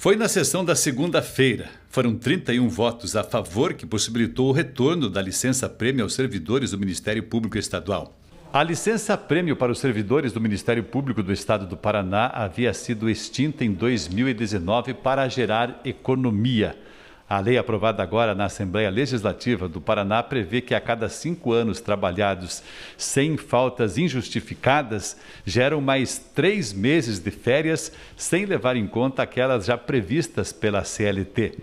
Foi na sessão da segunda-feira. Foram 31 votos a favor que possibilitou o retorno da licença-prêmio aos servidores do Ministério Público Estadual. A licença-prêmio para os servidores do Ministério Público do Estado do Paraná havia sido extinta em 2019 para gerar economia. A lei aprovada agora na Assembleia Legislativa do Paraná prevê que a cada cinco anos trabalhados sem faltas injustificadas, geram mais três meses de férias, sem levar em conta aquelas já previstas pela CLT.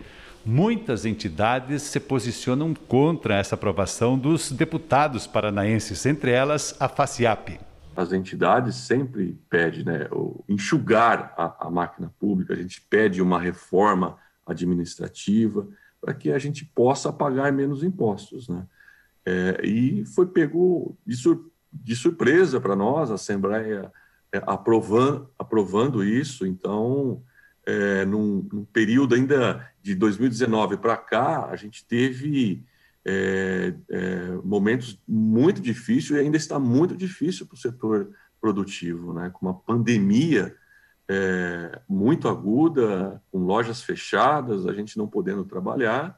Muitas entidades se posicionam contra essa aprovação dos deputados paranaenses, entre elas a FACIAP as entidades sempre pedem né, enxugar a, a, máquina pública, a gente pede uma reforma administrativa, para que a gente possa pagar menos impostos. Né? É, e foi pego de, sur de surpresa para nós, a Assembleia é, aprovando, aprovando isso, então, é, num, num, período ainda de 2019 para cá, a gente teve é, é, momentos muito difíceis e ainda está muito difícil para o setor produtivo, né? com uma pandemia é, muito aguda, com lojas fechadas, a gente não podendo trabalhar,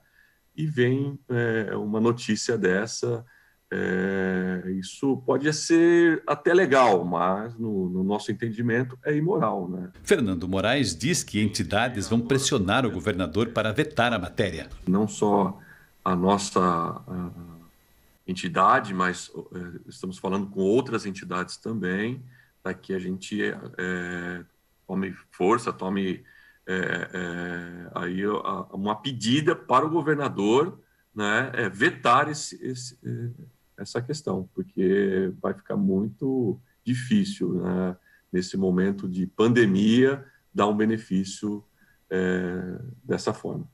e vem é, uma notícia dessa. É, isso pode ser até legal, mas no, no, nosso entendimento é imoral. Né? Fernando Moraes diz que entidades vão pressionar o governador para vetar a matéria. Não só a nossa a entidade, mas é, estamos falando com outras entidades também, para que a gente é, tome força, tome é, é, aí uma pedida para o governador né, é, vetar esse, esse, é, essa questão, porque vai ficar muito difícil né, nesse momento de pandemia dar um benefício é, dessa forma.